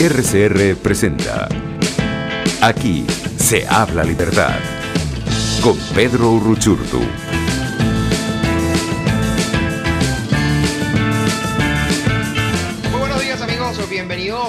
RCR presenta Aquí se habla libertad con Pedro Urruchurtu.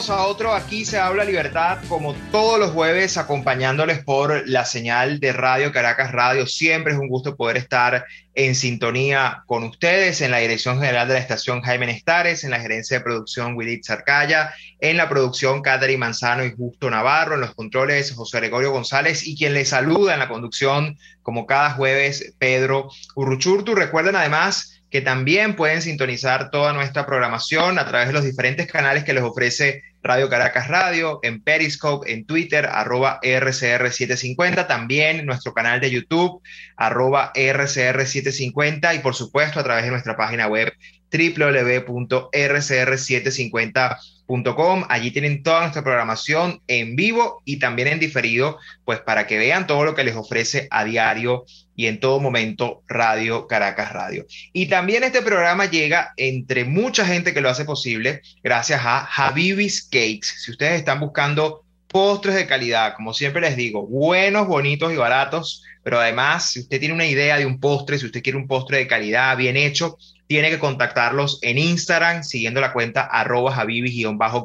a otro. aquí se habla libertad como todos los jueves, acompañándoles por la señal de Radio Caracas Radio. Siempre es un gusto poder estar en sintonía con ustedes, en la dirección general de la estación Jaime Nestares, en la gerencia de producción Willy Zarcaya, en la producción Catherine Manzano y Justo Navarro, en los controles José Gregorio González y quien les saluda en la conducción, como cada jueves, Pedro Urruchurtu. Recuerden además que también pueden sintonizar toda nuestra programación a través de los diferentes canales que les ofrece Radio Caracas Radio, en Periscope, en Twitter, arroba RCR750, también nuestro canal de YouTube, arroba RCR750 y por supuesto a través de nuestra página web www.rcr750.com. Allí tienen toda nuestra programación en vivo y también en diferido, pues para que vean todo lo que les ofrece a diario y en todo momento Radio Caracas Radio. Y también este programa llega entre mucha gente que lo hace posible gracias a Habibis Cakes. Si ustedes están buscando postres de calidad, como siempre les digo, buenos, bonitos y baratos, pero además, si usted tiene una idea de un postre, si usted quiere un postre de calidad, bien hecho, tiene que contactarlos en Instagram siguiendo la cuenta arroba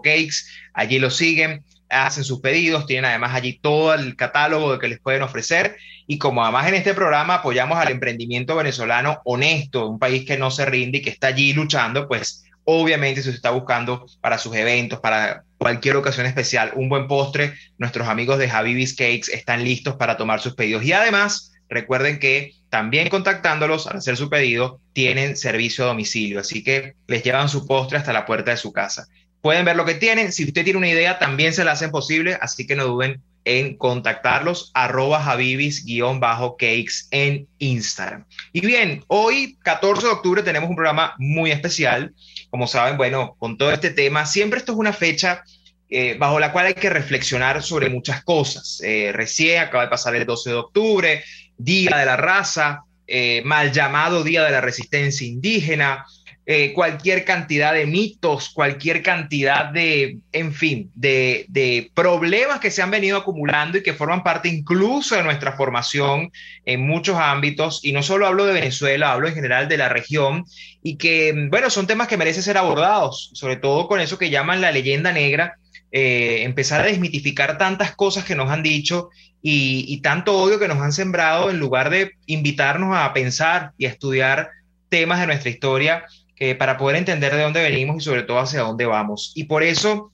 cakes Allí los siguen, hacen sus pedidos, tienen además allí todo el catálogo de que les pueden ofrecer. Y como además en este programa apoyamos al emprendimiento venezolano honesto, un país que no se rinde y que está allí luchando, pues obviamente si está buscando para sus eventos, para cualquier ocasión especial, un buen postre, nuestros amigos de Javibis Cakes están listos para tomar sus pedidos. Y además, recuerden que también contactándolos al hacer su pedido, tienen servicio a domicilio, así que les llevan su postre hasta la puerta de su casa. Pueden ver lo que tienen, si usted tiene una idea, también se la hacen posible, así que no duden en contactarlos, arroba javivis-cakes en Instagram. Y bien, hoy, 14 de octubre, tenemos un programa muy especial. Como saben, bueno, con todo este tema, siempre esto es una fecha eh, bajo la cual hay que reflexionar sobre muchas cosas. Eh, recién acaba de pasar el 12 de octubre, Día de la Raza, eh, mal llamado Día de la Resistencia Indígena, eh, cualquier cantidad de mitos, cualquier cantidad de, en fin, de, de, problemas que se han venido acumulando y que forman parte incluso de nuestra formación en muchos ámbitos. Y no solo hablo de Venezuela, hablo en general de la región y que, mm, bueno, son temas que merecen ser abordados, sobre todo con eso que llaman la leyenda negra eh, empezar a desmitificar tantas cosas que nos han dicho y, tanto odio que nos han sembrado en lugar de invitarnos a pensar y a estudiar temas de nuestra historia que eh, para poder entender de dónde venimos y sobre todo hacia dónde vamos. Y por eso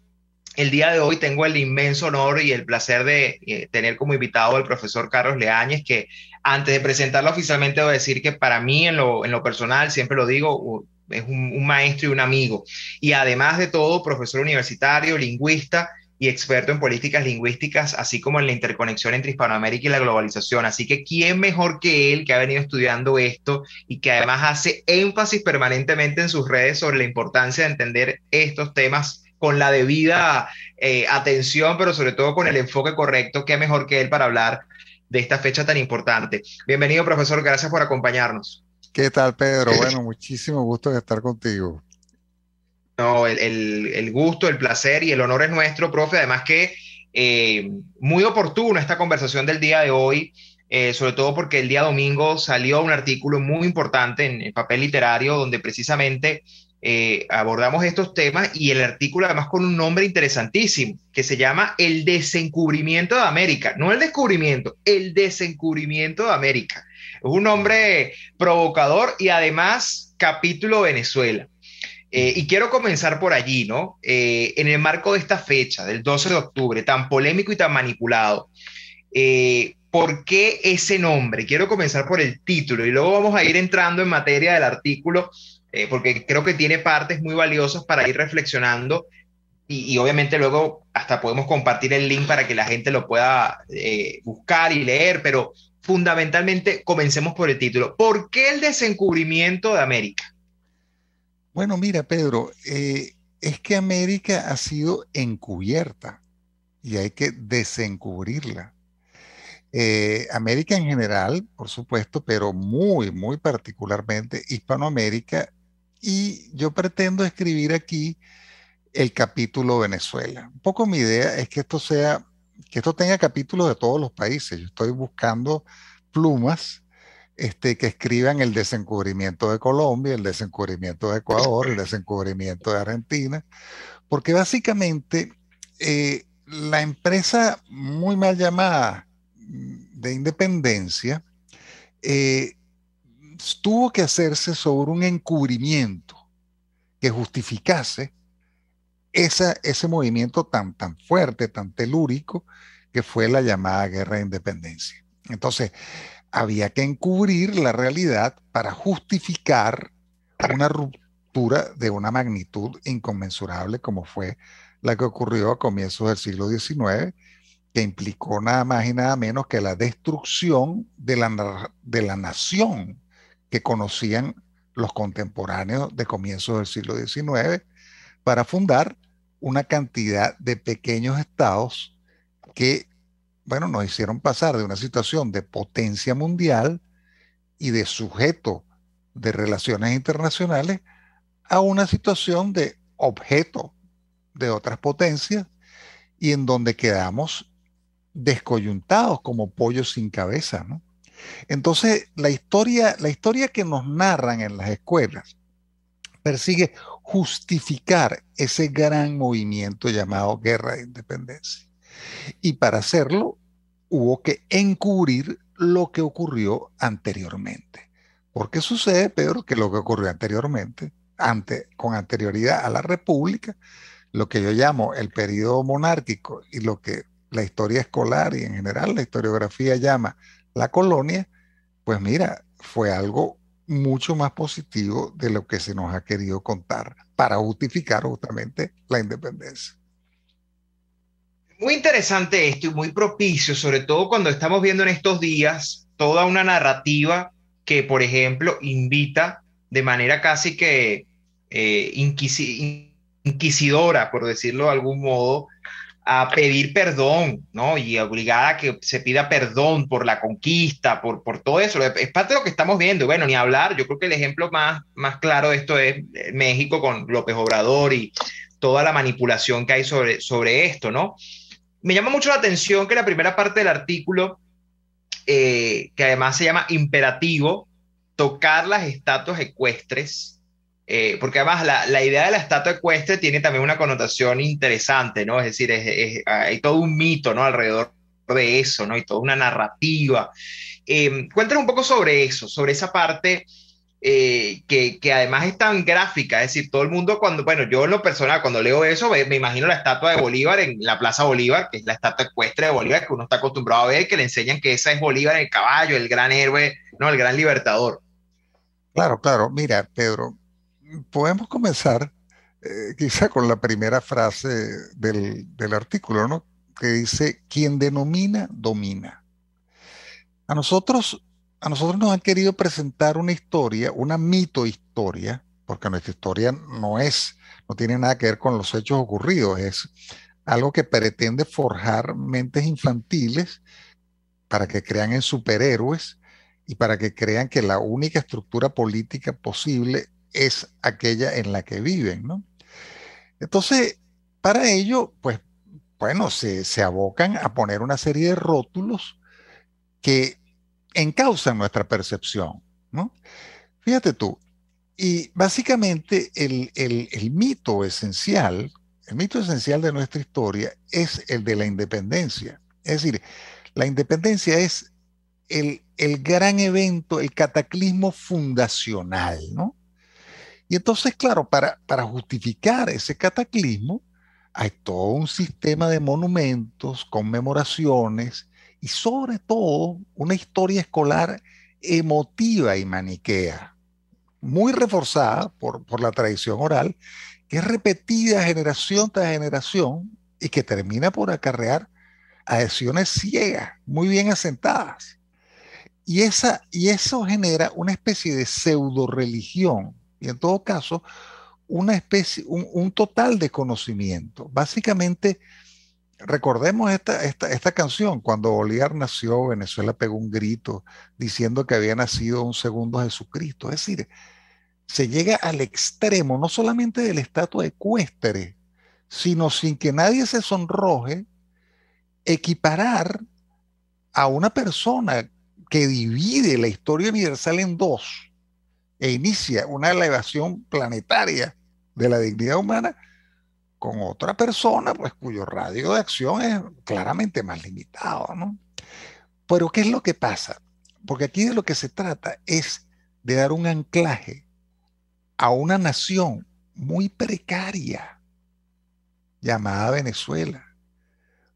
el día de hoy tengo el inmenso honor y el placer de eh, tener como invitado al profesor Carlos Leáñez, que antes de presentarlo oficialmente debo decir que para mí, en lo personal, siempre lo digo, es un, maestro y un amigo. Y además de todo, profesor universitario, lingüista, y experto en políticas lingüísticas, así como en la interconexión entre Hispanoamérica y la globalización. Así que, ¿quién mejor que él que ha venido estudiando esto y que además hace énfasis permanentemente en sus redes sobre la importancia de entender estos temas con la debida eh, atención, pero sobre todo con el enfoque correcto? ¿Qué mejor que él para hablar de esta fecha tan importante? Bienvenido, profesor, gracias por acompañarnos. ¿Qué tal, Pedro? Eh, bueno, muchísimo gusto de estar contigo. No, el, gusto, el placer y el honor es nuestro, profe. Además que eh, muy oportuna esta conversación del día de hoy, eh, sobre todo porque el día domingo salió un artículo muy importante en el papel literario donde precisamente abordamos estos temas y el artículo además con un nombre interesantísimo que se llama El desencubrimiento de América, no el descubrimiento, el desencubrimiento de América un nombre provocador y además capítulo Venezuela. Eh, y quiero comenzar por allí, ¿no? Eh, en el marco de esta fecha, del 12 de octubre, tan polémico y tan manipulado, eh, ¿por qué ese nombre? Quiero comenzar por el título y luego vamos a ir entrando en materia del artículo, porque creo que tiene partes muy valiosas para ir reflexionando y, obviamente luego hasta podemos compartir el link para que la gente lo pueda buscar y leer, pero fundamentalmente comencemos por el título. ¿Por qué el desencubrimiento de América? Bueno, mira, Pedro, eh, es que América ha sido encubierta y hay que desencubrirla. Eh, América en general, por supuesto, pero muy, muy particularmente Hispanoamérica. Y yo pretendo escribir aquí el capítulo Venezuela. Un poco mi idea es que esto sea que esto tenga capítulos de todos los países. Yo estoy buscando plumas este, que escriban el desencubrimiento de Colombia, el desencubrimiento de Ecuador, el desencubrimiento de Argentina, porque básicamente eh, la empresa muy mal llamada mm, de independencia eh, tuvo que hacerse sobre un encubrimiento que justificase ese movimiento tan, tan fuerte, tan telúrico, que fue la llamada guerra de independencia. Entonces, había que encubrir la realidad para justificar una ruptura de una magnitud inconmensurable como fue la que ocurrió a comienzos del siglo XIX, que implicó nada más y nada menos que la destrucción de la, de la nación que conocían los contemporáneos de comienzos del siglo XIX para fundar una cantidad de pequeños estados que, bueno, nos hicieron pasar de una situación de potencia mundial y de sujeto de relaciones internacionales a una situación de objeto de otras potencias y en donde quedamos descoyuntados como pollos sin cabeza, ¿no? Entonces, la historia, la historia que nos narran en las escuelas persigue justificar ese gran movimiento llamado guerra de independencia. Y para hacerlo hubo que encubrir lo que ocurrió anteriormente. Porque sucede, peor que lo que ocurrió anteriormente, ante, con anterioridad a la República, lo que yo llamo el periodo monárquico y lo que la historia escolar y en general la historiografía llama la colonia, pues mira, fue algo mucho más positivo de lo que se nos ha querido contar para justificar justamente la independencia. Muy interesante esto y muy propicio, sobre todo cuando estamos viendo en estos días toda una narrativa que, por ejemplo, invita de manera casi que eh, inquisidora, por decirlo de algún modo, a pedir perdón, ¿no? Y obligada a que se pida perdón por la conquista, por, por todo eso. Es parte de lo que estamos viendo. Bueno, ni hablar, yo creo que el ejemplo más, más claro de esto es eh, México con López Obrador y toda la manipulación que hay sobre, sobre esto, ¿no? Me llama mucho la atención que la primera parte del artículo, eh, que además se llama imperativo, tocar las estatuas ecuestres, eh, porque además la, idea de la estatua ecuestre tiene también una connotación interesante, ¿no? Es decir, hay todo un mito, ¿no? Alrededor de eso, ¿no? Y toda una narrativa. Em, cuéntanos un poco sobre eso, sobre esa parte eh, que, además es tan gráfica, es decir, todo el mundo cuando, bueno, yo en lo personal, cuando leo eso, me, me, imagino la estatua de Bolívar en la Plaza Bolívar, que es la estatua ecuestre de Bolívar que uno está acostumbrado a ver, que le enseñan que esa es Bolívar, el caballo, el gran héroe, ¿no? El gran libertador. Claro, claro. Mira, Pedro, podemos comenzar eh, quizá con la primera frase del, artículo, ¿no? que dice, quien denomina, domina. A nosotros, a nosotros nos han querido presentar una historia, una mito-historia, porque nuestra historia no es, no tiene nada que ver con los hechos ocurridos, es algo que pretende forjar mentes infantiles para que crean en superhéroes y para que crean que la única estructura política posible es aquella en la que viven, ¿no? Entonces, para ello, pues, bueno, se, abocan a poner una serie de rótulos que encausan nuestra percepción, ¿no? Fíjate tú, y básicamente el, mito esencial, el mito esencial de nuestra historia es el de la independencia. Es decir, la independencia es el, el, gran evento, el cataclismo fundacional, ¿no? Y entonces, claro, para, justificar ese cataclismo, hay todo un sistema de monumentos, conmemoraciones y sobre todo una historia escolar emotiva y maniquea, muy reforzada por, la tradición oral, que es repetida generación tras generación y que termina por acarrear adhesiones ciegas, muy bien asentadas. y eso genera una especie de pseudo religión y en todo caso una especie, un, total de conocimiento. Básicamente, recordemos esta, canción, cuando Bolívar nació, Venezuela pegó un grito diciendo que había nacido un segundo Jesucristo. Es decir, se llega al extremo, no solamente del estatus ecuestre, sino sin que nadie se sonroje, equiparar a una persona que divide la historia universal en dos e inicia una elevación planetaria de la dignidad humana con otra persona, pues cuyo radio de acción es claramente más limitado, ¿no? Pero ¿qué es lo que pasa? Porque aquí de lo que se trata es de dar un anclaje a una nación muy precaria llamada Venezuela,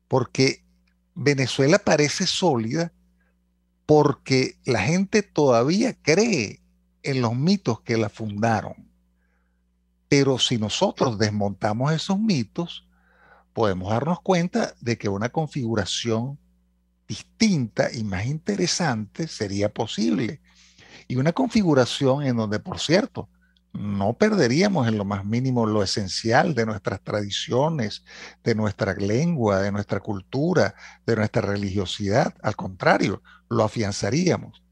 porque Venezuela parece sólida porque la gente todavía cree en los mitos que la fundaron. Pero si nosotros desmontamos esos mitos, podemos darnos cuenta de que una configuración distinta y más interesante sería posible. Y una configuración en donde, por cierto, no perderíamos en lo más mínimo lo esencial de nuestras tradiciones, de nuestra lengua, de nuestra cultura, de nuestra religiosidad. Al contrario, lo afianzaríamos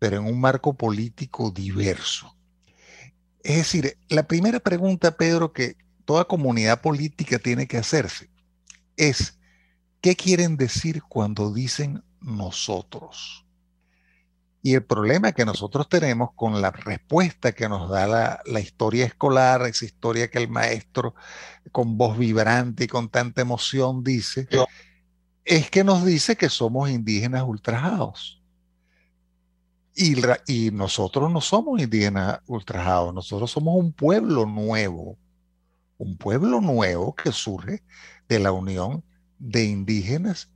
pero en un marco político diverso. Es decir, la primera pregunta, Pedro, que toda comunidad política tiene que hacerse es, ¿qué quieren decir cuando dicen nosotros? Y el problema que nosotros tenemos con la respuesta que nos da la, la, historia escolar, esa historia que el maestro con voz vibrante y con tanta emoción dice, es que nos dice que somos indígenas ultrajados. Y, nosotros no somos indígenas ultrajados, nosotros somos un pueblo nuevo, un pueblo nuevo que surge de la unión de indígenas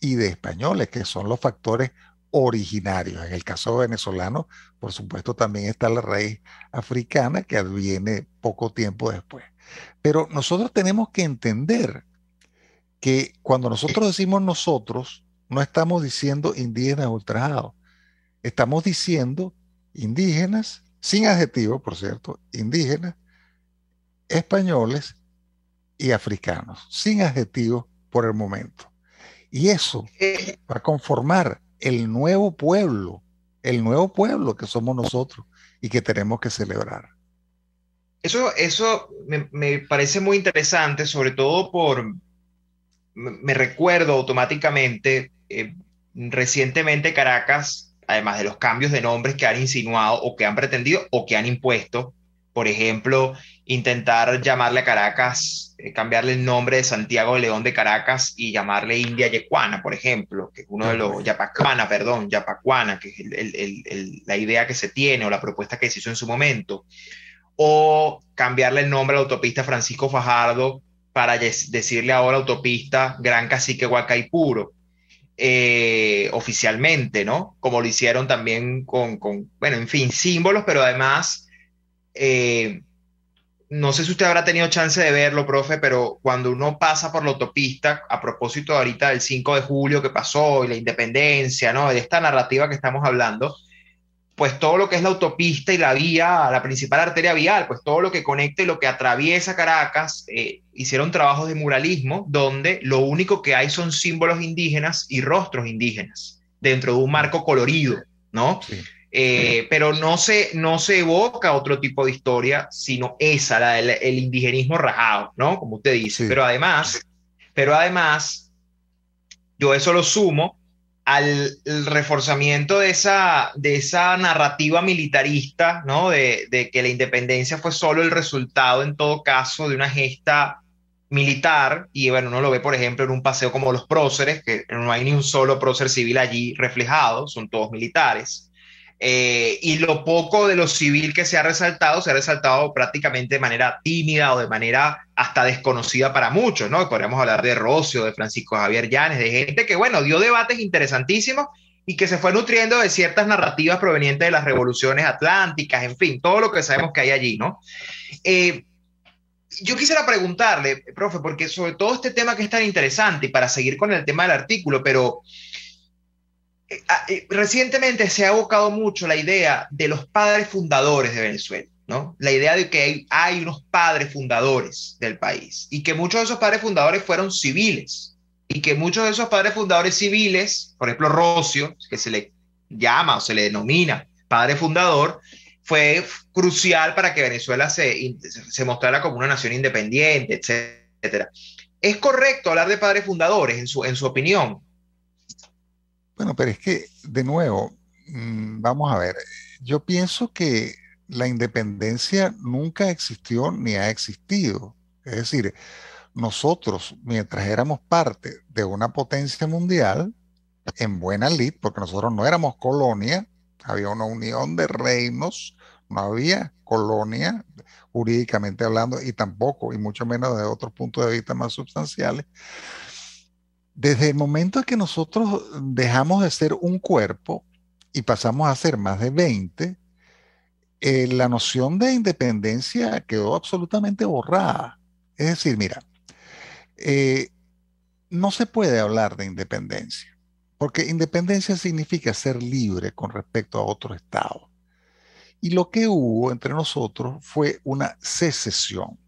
y de españoles, que son los factores originarios. En el caso venezolano, por supuesto, también está la raíz africana que adviene poco tiempo después. Pero nosotros tenemos que entender que cuando nosotros eh. decimos nosotros, no estamos diciendo indígenas ultrajados, estamos diciendo indígenas, sin adjetivo, por cierto, indígenas, españoles y africanos, sin adjetivo por el momento. Y eso va a conformar el nuevo pueblo, el nuevo pueblo que somos nosotros y que tenemos que celebrar. Eso, eso me, parece muy interesante, sobre todo por, me recuerdo automáticamente, eh, recientemente Caracas además de los cambios de nombres que han insinuado o que han pretendido o que han impuesto. Por ejemplo, intentar llamarle a Caracas, eh, cambiarle el nombre de Santiago de León de Caracas y llamarle India Yecuana, por ejemplo, que es uno de los, Yapacuana, perdón, Yapacuana, que es la idea que se tiene o la propuesta que se hizo en su momento. O cambiarle el nombre a la autopista Francisco Fajardo para decirle ahora autopista Gran Cacique Huacaipuro eh, oficialmente, ¿no? Como lo hicieron también con, bueno, en fin, símbolos, pero además, eh, no sé si usted habrá tenido chance de verlo, profe, pero cuando uno pasa por la autopista, a propósito ahorita del 5 de julio que pasó y la independencia, ¿no? De esta narrativa que estamos hablando, pues todo lo que es la autopista y la vía, la principal arteria vial, pues todo lo que conecta y lo que atraviesa Caracas, eh, hicieron trabajos de muralismo donde lo único que hay son símbolos indígenas y rostros indígenas dentro de un marco colorido, ¿no? Eh, pero no se, no se evoca otro tipo de historia, sino esa, la del el indigenismo rajado, ¿no? Como usted dice. Pero además, pero además, yo eso lo sumo al reforzamiento de esa, narrativa militarista, De, de, que la independencia fue solo el resultado, en todo caso, de una gesta militar. Y bueno, uno lo ve, por ejemplo, en un paseo como los próceres, que no hay ni un solo prócer civil allí reflejado, son todos militares. Eh, y lo poco de lo civil que se ha resaltado, se ha resaltado prácticamente de manera tímida o de manera hasta desconocida para muchos, ¿no? Podríamos hablar de Rocio, de Francisco Javier Llanes, de gente que, bueno, dio debates interesantísimos y que se fue nutriendo de ciertas narrativas provenientes de las revoluciones atlánticas, en fin, todo lo que sabemos que hay allí, ¿no? Eh, yo quisiera preguntarle, profe, porque sobre todo este tema que es tan interesante y para seguir con el tema del artículo, pero eh, ah, eh, recientemente se ha abocado mucho la idea de los padres fundadores de Venezuela, ¿no? La idea de que hay, unos padres fundadores del país y que muchos de esos padres fundadores fueron civiles y que muchos de esos padres fundadores civiles, por ejemplo, Rocio, que se le llama o se le denomina padre fundador, fue crucial para que Venezuela se, mostrara como una nación independiente, etcétera. ¿Es correcto hablar de padres fundadores en su opinión? Bueno, pero es que, de nuevo, mm, vamos a ver, yo pienso que la independencia nunca existió ni ha existido. Es decir, nosotros, mientras éramos parte de una potencia mundial, en buena lid, porque nosotros no éramos colonia, había una unión de reinos, no había colonia jurídicamente hablando, y tampoco, y mucho menos desde otros puntos de vista más sustanciales. Desde el momento en que nosotros dejamos de ser un cuerpo y pasamos a ser más de 20, eh, la noción de independencia quedó absolutamente borrada. Es decir, mira, eh, no se puede hablar de independencia, porque independencia significa ser libre con respecto a otro Estado. Y lo que hubo entre nosotros fue una secesión.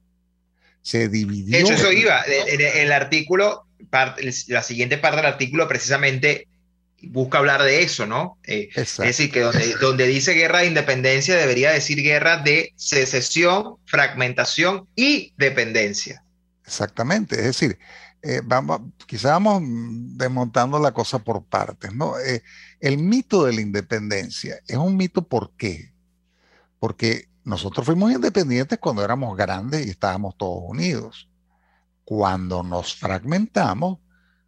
Se dividió. eso iba. en el artículo la siguiente parte del artículo precisamente busca hablar de eso, ¿no? Eh, es decir, que donde, dice guerra de independencia debería decir guerra de secesión, fragmentación y dependencia. Exactamente, es decir, eh, vamos, quizá vamos desmontando la cosa por partes, ¿no? Eh, el mito de la independencia es un mito ¿por qué? Porque nosotros fuimos independientes cuando éramos grandes y estábamos todos unidos. Cuando nos fragmentamos,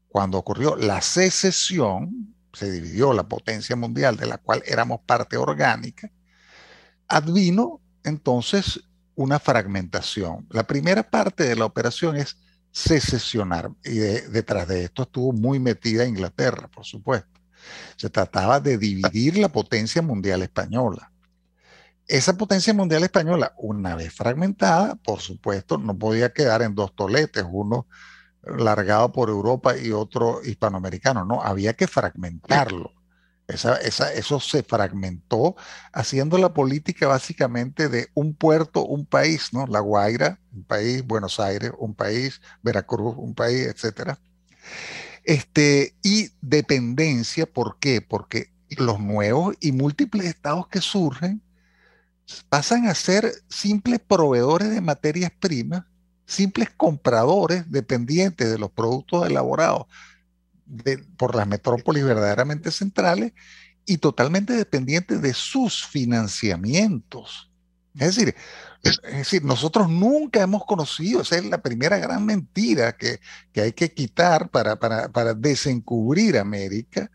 cuando ocurrió la secesión, se dividió la potencia mundial de la cual éramos parte orgánica, advino entonces una fragmentación. La primera parte de la operación es secesionar y detrás de esto estuvo muy metida Inglaterra, por supuesto. Se trataba de dividir la potencia mundial española esa potencia mundial española, una vez fragmentada, por supuesto, no podía quedar en dos toletes, uno largado por Europa y otro hispanoamericano, no, había que fragmentarlo. eso se fragmentó haciendo la política básicamente de un puerto, un país, ¿no? La Guaira, un país, Buenos Aires, un país, Veracruz, un país, etc. Este, y dependencia, ¿por qué? Porque los nuevos y múltiples estados que surgen pasan a ser simples proveedores de materias primas, simples compradores dependientes de los productos elaborados por las metrópolis verdaderamente centrales y totalmente dependientes de sus financiamientos. Es decir, es decir, nosotros nunca hemos conocido, esa es la primera gran mentira que, hay que quitar para, desencubrir América,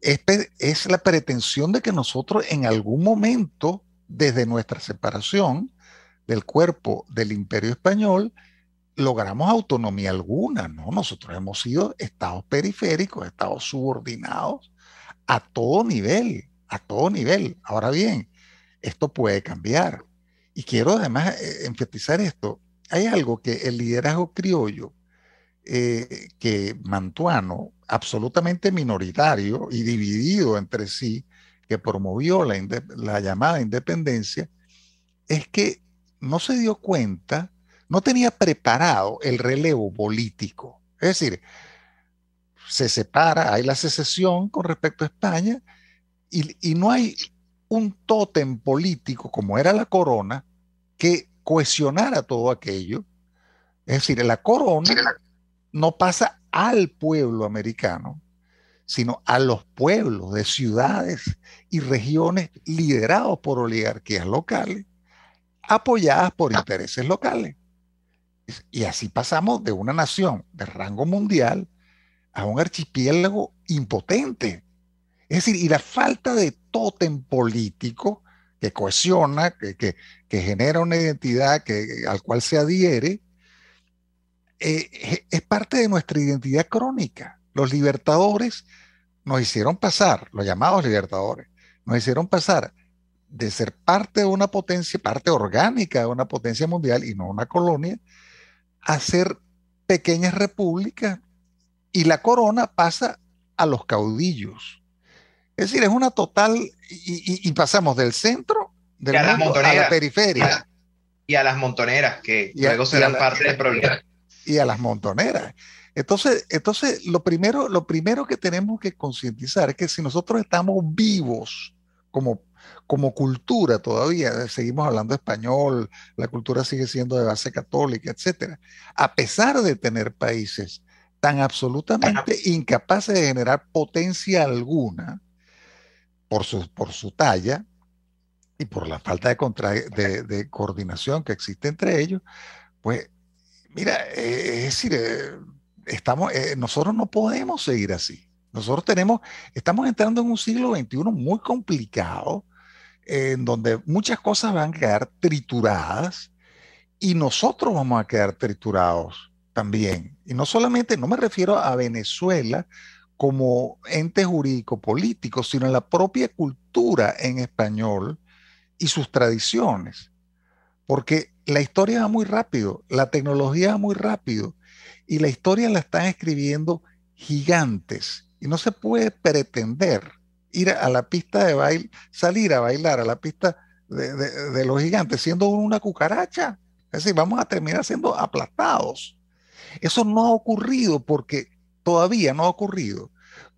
es, es la pretensión de que nosotros en algún momento desde nuestra separación del cuerpo del imperio español, logramos autonomía alguna, ¿no? Nosotros hemos sido estados periféricos, estados subordinados a todo nivel, a todo nivel. Ahora bien, esto puede cambiar. Y quiero además eh, enfatizar esto. Hay algo que el liderazgo criollo, eh, que Mantuano, absolutamente minoritario y dividido entre sí, que promovió la, llamada independencia, es que no se dio cuenta, no tenía preparado el relevo político. Es decir, se separa, hay la secesión con respecto a España y, y no hay un tótem político como era la corona que cohesionara todo aquello. Es decir, la corona no pasa al pueblo americano, sino a los pueblos de ciudades y regiones liderados por oligarquías locales, apoyadas por intereses locales. Y así pasamos de una nación de rango mundial a un archipiélago impotente. Es decir, y la falta de tótem político que cohesiona, que, genera una identidad que, al cual se adhiere, eh, es parte de nuestra identidad crónica. Los libertadores nos hicieron pasar, los llamados libertadores, nos hicieron pasar de ser parte de una potencia, parte orgánica de una potencia mundial y no una colonia, a ser pequeñas repúblicas y la corona pasa a los caudillos. Es decir, es una total, y, pasamos del centro a, la periferia. Y a, las montoneras, que luego serán parte del problema. Y a las montoneras. Entonces, entonces lo, primero, lo primero que tenemos que concientizar es que si nosotros estamos vivos como, como cultura todavía, eh, seguimos hablando español, la cultura sigue siendo de base católica, etc., a pesar de tener países tan absolutamente incapaces de generar potencia alguna por su, por su talla y por la falta de, de, coordinación que existe entre ellos, pues mira, eh, es decir, eh, estamos, eh, nosotros no podemos seguir así. Nosotros tenemos, estamos entrando en un siglo XXI muy complicado, en donde muchas cosas van a quedar trituradas y nosotros vamos a quedar triturados también. Y no solamente, no me refiero a Venezuela como ente jurídico político, sino a la propia cultura en español y sus tradiciones. Porque la historia va muy rápido, la tecnología va muy rápido y la historia la están escribiendo gigantes. Y no se puede pretender ir a la pista de baile, salir a bailar a la pista de, de los gigantes siendo una cucaracha. Es decir, vamos a terminar siendo aplastados. Eso no ha ocurrido porque todavía no ha ocurrido,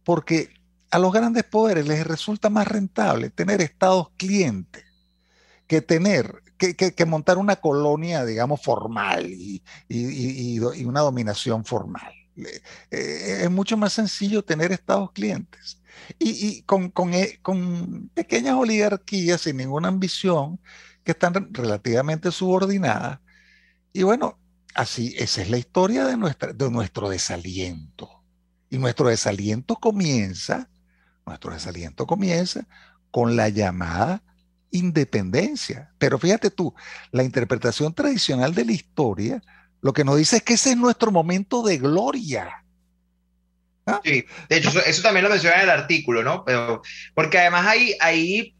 porque a los grandes poderes les resulta más rentable tener estados clientes que tener que, montar una colonia, digamos, formal y, una dominación formal. Eh, es mucho más sencillo tener estados clientes. Y, eh, con, pequeñas oligarquías sin ninguna ambición que están relativamente subordinadas. Y bueno, así, esa es la historia de, nuestra, de nuestro desaliento. Y nuestro desaliento comienza, nuestro desaliento comienza con la llamada independencia. Pero fíjate tú, la interpretación tradicional de la historia lo que nos dice es que ese es nuestro momento de gloria. ¿Ah? Sí, de hecho, eso, también lo menciona en el artículo, ¿no? Pero, porque además ahí, ahí,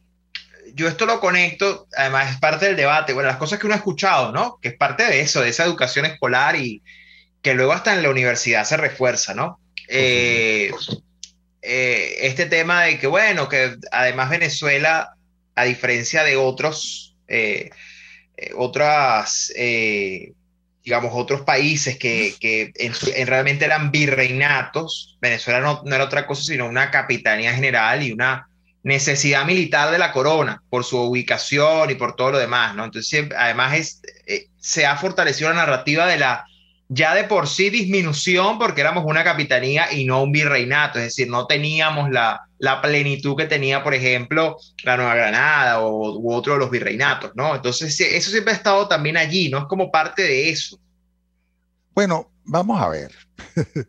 yo esto lo conecto, además es parte del debate, bueno, las cosas que uno ha escuchado, ¿no? Que es parte de eso, de esa educación escolar y que luego hasta en la universidad se refuerza, ¿no? Eh, eh, este tema de que, bueno, que además Venezuela a diferencia de otros, eh, eh, eh, digamos, otros países que, realmente eran virreinatos, Venezuela no, era otra cosa sino una capitanía general y una necesidad militar de la corona por su ubicación y por todo lo demás, ¿no? Entonces, además, se ha fortalecido la narrativa de la ya de por sí disminución porque éramos una capitanía y no un virreinato, es decir, no teníamos la, plenitud que tenía, por ejemplo, la Nueva Granada o, u otro de los virreinatos, ¿no? Entonces, eso siempre ha estado también allí, ¿no? Es como parte de eso. Bueno, vamos a ver.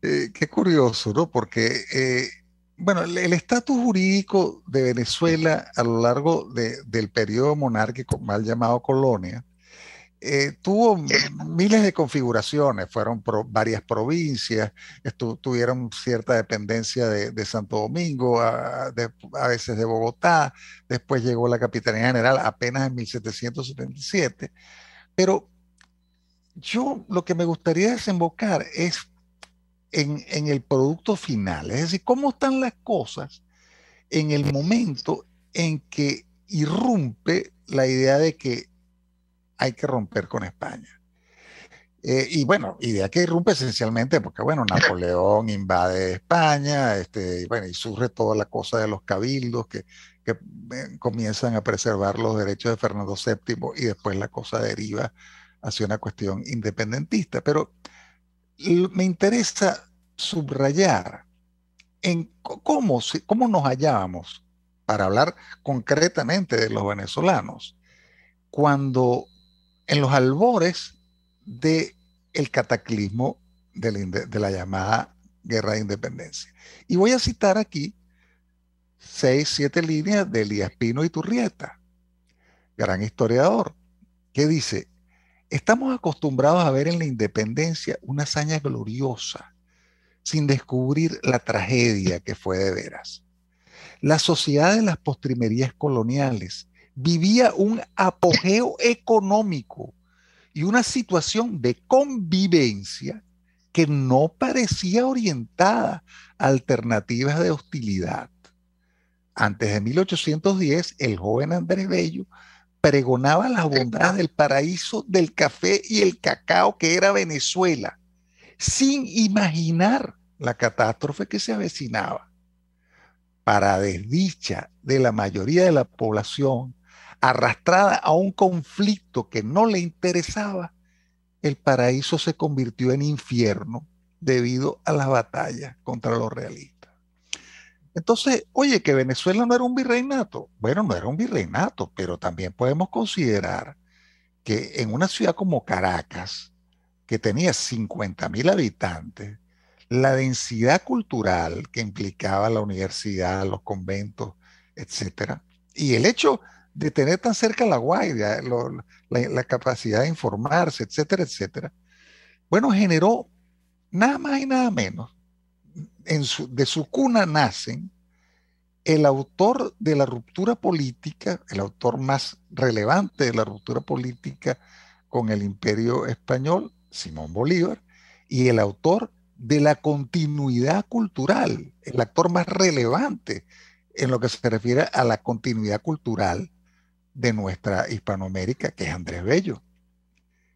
Eh, qué curioso, ¿no? Porque, eh, bueno, el estatus jurídico de Venezuela a lo largo del periodo monárquico, mal llamado colonia, eh, tuvo miles de configuraciones, fueron varias provincias, tuvieron cierta dependencia de, Santo Domingo, a, veces de Bogotá, después llegó la Capitanía General apenas en 1777, pero yo lo que me gustaría desembocar es en, en el producto final, es decir, cómo están las cosas en el momento en que irrumpe la idea de que hay que romper con España. Eh, y bueno, idea que irrumpe esencialmente porque, bueno, Napoleón invade España, este, y bueno, surge toda la cosa de los cabildos que, eh, comienzan a preservar los derechos de Fernando VII y después la cosa deriva hacia una cuestión independentista. Pero me interesa subrayar en cómo, cómo nos hallábamos para hablar concretamente de los venezolanos cuando en los albores del cataclismo de la, de la, llamada Guerra de Independencia. Y voy a citar aquí seis, siete líneas de Elías Pino y Turrieta, gran historiador, que dice, estamos acostumbrados a ver en la independencia una hazaña gloriosa, sin descubrir la tragedia que fue de veras. La sociedad de las postrimerías coloniales vivía un apogeo económico y una situación de convivencia que no parecía orientada a alternativas de hostilidad. Antes de 1810, el joven Andrés Bello pregonaba las bondades del paraíso del café y el cacao que era Venezuela, sin imaginar la catástrofe que se avecinaba. Para desdicha de la mayoría de la población, arrastrada a un conflicto que no le interesaba, el paraíso se convirtió en infierno debido a las batallas contra los realistas. Entonces, oye, que Venezuela no era un virreinato. Bueno, no era un virreinato, pero también podemos considerar que en una ciudad como Caracas, que tenía 50.000 habitantes, la densidad cultural que implicaba la universidad, los conventos, etcétera, y el hecho de tener tan cerca la Guaira, la, capacidad de informarse, etcétera, etcétera, bueno, generó nada más y nada menos. En su, de su cuna nacen el autor de la ruptura política, el autor más relevante de la ruptura política con el imperio español, Simón Bolívar, y el autor de la continuidad cultural, el actor más relevante en lo que se refiere a la continuidad cultural de nuestra Hispanoamérica, que es Andrés Bello.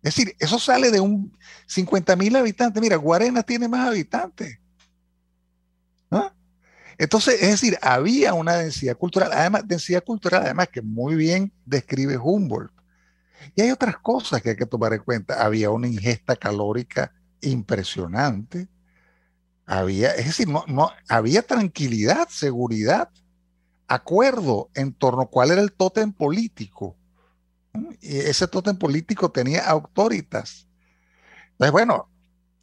Es decir, eso sale de un 50.000 habitantes. Mira, Guarena tiene más habitantes. ¿Ah? Entonces, es decir, había una densidad cultural, además, densidad cultural, además, que muy bien describe Humboldt. Y hay otras cosas que hay que tomar en cuenta. Había una ingesta calórica impresionante. Había, es decir, no, había tranquilidad, seguridad acuerdo en torno a cuál era el tótem político. Y ese tótem político tenía autoritas. Entonces, bueno,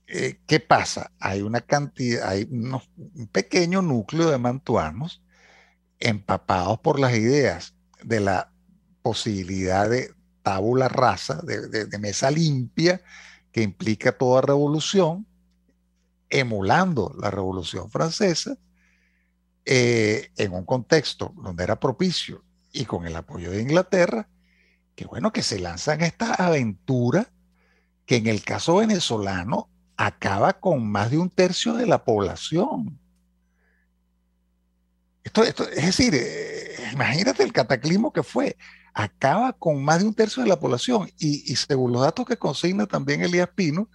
eh, ¿qué pasa? Hay una cantidad, hay un pequeño núcleo de mantuanos empapados por las ideas de la posibilidad de tabula rasa, de mesa limpia, que implica toda revolución, emulando la revolución francesa, eh, en un contexto donde era propicio y con el apoyo de Inglaterra, que bueno, que se lanzan esta aventura que en el caso venezolano acaba con más de un tercio de la población. Esto, es decir, eh, imagínate el cataclismo que fue. Acaba con más de un tercio de la población y según los datos que consigna también Elías Pino,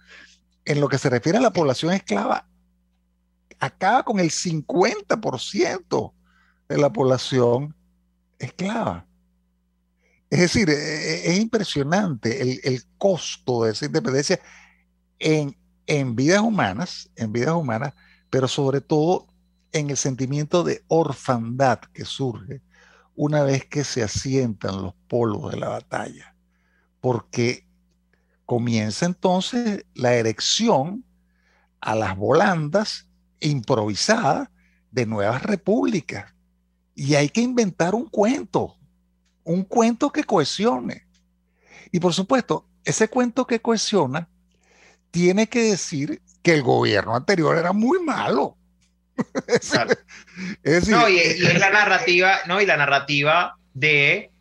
en lo que se refiere a la población esclava, acaba con el 50% de la población esclava. Es decir, e, e, es impresionante el, costo de esa independencia en, en, vidas humanas, en vidas humanas, pero sobre todo en el sentimiento de orfandad que surge una vez que se asientan los polos de la batalla, porque comienza entonces la erección a las volandas improvisada de nuevas repúblicas. Y hay que inventar un cuento, un cuento que cohesione. Y por supuesto, ese cuento que cohesiona tiene que decir que el gobierno anterior era muy malo. no, y la narrativa, no, y la narrativa de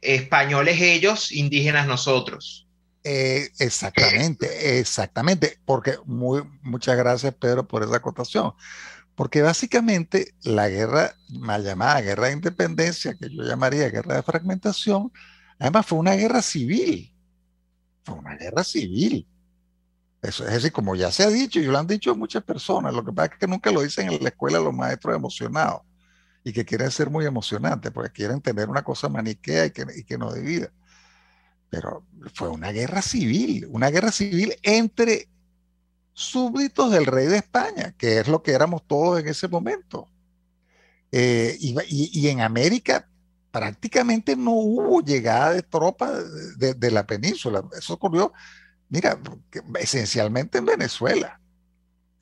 españoles ellos, indígenas nosotros. Eh, exactamente, exactamente, porque muy, muchas gracias Pedro por esa acotación, porque básicamente la guerra, mal llamada guerra de independencia, que yo llamaría guerra de fragmentación, además fue una guerra civil, fue una guerra civil. Eso, es decir, como ya se ha dicho, y lo han dicho muchas personas, lo que pasa es que nunca lo dicen en la escuela los maestros emocionados y que quieren ser muy emocionantes, porque quieren tener una cosa maniquea y que, y que no divida pero fue una guerra civil, una guerra civil entre súbditos del rey de España, que es lo que éramos todos en ese momento. Eh, y, en América prácticamente no hubo llegada de tropas de, la península. Eso ocurrió, mira, esencialmente en Venezuela,